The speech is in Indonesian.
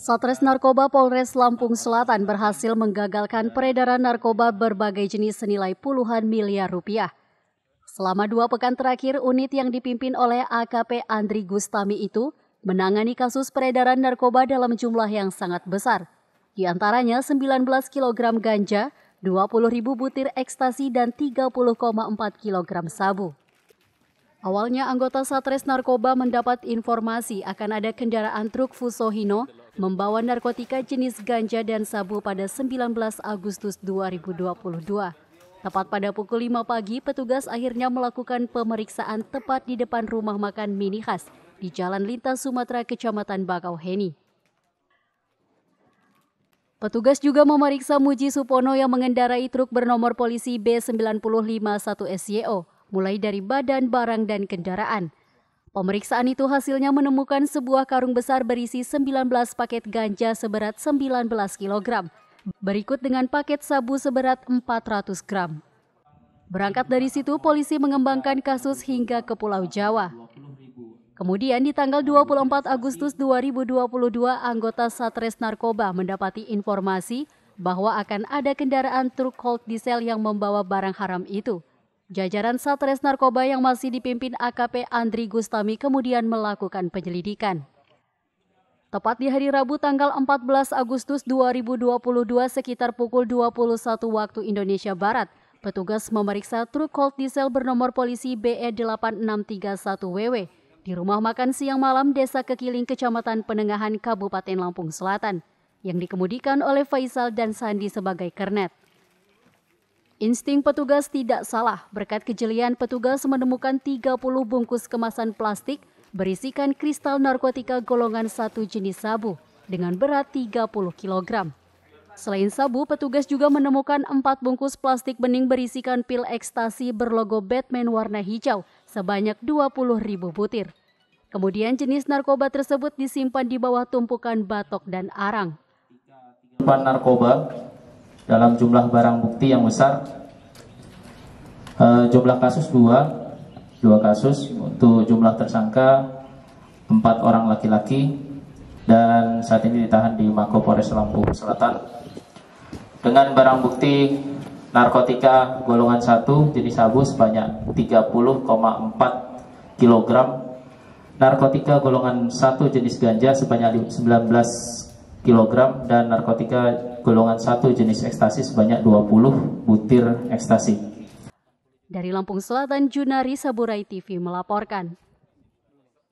Satres Narkoba Polres Lampung Selatan berhasil menggagalkan peredaran narkoba berbagai jenis senilai puluhan miliar rupiah. Selama dua pekan terakhir, unit yang dipimpin oleh AKP Andri Gustami itu menangani kasus peredaran narkoba dalam jumlah yang sangat besar. Di antaranya 19 kg ganja, 20.000 butir ekstasi, dan 30,4 kg sabu. Awalnya anggota Satres Narkoba mendapat informasi akan ada kendaraan truk Fuso Hino membawa narkotika jenis ganja dan sabu pada 19 Agustus 2022. Tepat pada pukul 5 pagi, petugas akhirnya melakukan pemeriksaan tepat di depan rumah makan mini khas di Jalan Lintas Sumatera, Kecamatan Bakauheni. Petugas juga memeriksa Muji Supono yang mengendarai truk bernomor polisi B951SYO mulai dari badan, barang, dan kendaraan. Pemeriksaan itu hasilnya menemukan sebuah karung besar berisi 19 paket ganja seberat 19 kg, berikut dengan paket sabu seberat 400 gram. Berangkat dari situ, polisi mengembangkan kasus hingga ke Pulau Jawa. Kemudian di tanggal 24 Agustus 2022, anggota Satres Narkoba mendapati informasi bahwa akan ada kendaraan truk hold diesel yang membawa barang haram itu. Jajaran Satres Narkoba yang masih dipimpin AKP Andri Gustami kemudian melakukan penyelidikan. Tepat di hari Rabu tanggal 14 Agustus 2022 sekitar pukul 21 waktu Indonesia Barat, petugas memeriksa truk Colt diesel bernomor polisi BE8631WW di rumah makan siang malam Desa Kekiling, Kecamatan Penengahan, Kabupaten Lampung Selatan, yang dikemudikan oleh Faisal dan Sandi sebagai kernet. Insting petugas tidak salah berkat kejelian petugas menemukan 30 bungkus kemasan plastik berisikan kristal narkotika golongan satu jenis sabu dengan berat 30 kg. Selain sabu, petugas juga menemukan empat bungkus plastik bening berisikan pil ekstasi berlogo Batman warna hijau sebanyak 20 ribu butir. Kemudian jenis narkoba tersebut disimpan di bawah tumpukan batok dan arang. Simpan narkoba dalam jumlah barang bukti yang besar Eh, jumlah kasus dua, dua kasus untuk jumlah tersangka empat orang laki-laki dan saat ini ditahan di Mako Polres Lampung Selatan dengan barang bukti narkotika golongan satu jenis sabu sebanyak 30,4 kg narkotika golongan satu jenis ganja sebanyak 19 kg dan narkotika golongan satu jenis ekstasi sebanyak 20 butir ekstasi. Dari Lampung Selatan, Junari Saburai TV melaporkan.